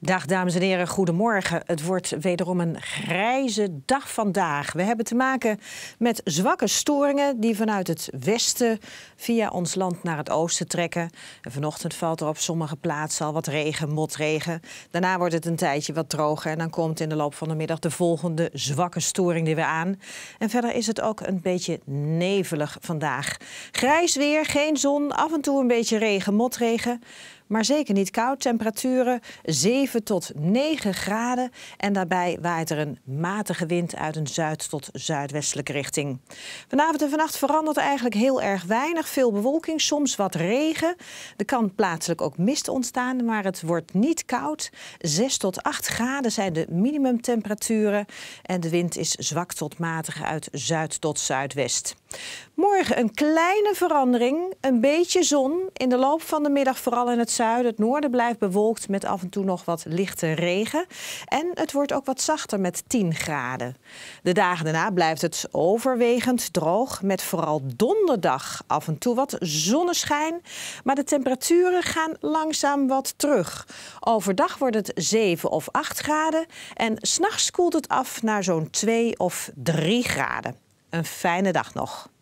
Dag dames en heren, goedemorgen. Het wordt wederom een grijze dag vandaag. We hebben te maken met zwakke storingen die vanuit het westen via ons land naar het oosten trekken. En vanochtend valt er op sommige plaatsen al wat regen, motregen. Daarna wordt het een tijdje wat droger en dan komt in de loop van de middag de volgende zwakke storing weer aan. En verder is het ook een beetje nevelig vandaag. Grijs weer, geen zon, af en toe een beetje regen, motregen maar zeker niet koud. Temperaturen 7 tot 9 graden. En daarbij waait er een matige wind uit een zuid- tot zuidwestelijke richting. Vanavond en vannacht verandert eigenlijk heel erg weinig. Veel bewolking, soms wat regen. Er kan plaatselijk ook mist ontstaan, maar het wordt niet koud. 6 tot 8 graden zijn de minimumtemperaturen. En de wind is zwak tot matig uit zuid tot zuidwest. Morgen een kleine verandering, een beetje zon. In de loop van de middag vooral in het zuiden. Het noorden blijft bewolkt met af en toe nog wat lichte regen. En het wordt ook wat zachter met 10 graden. De dagen daarna blijft het overwegend droog. Met vooral donderdag af en toe wat zonneschijn. Maar de temperaturen gaan langzaam wat terug. Overdag wordt het 7 of 8 graden. En s'nachts koelt het af naar zo'n 2 of 3 graden. Een fijne dag nog.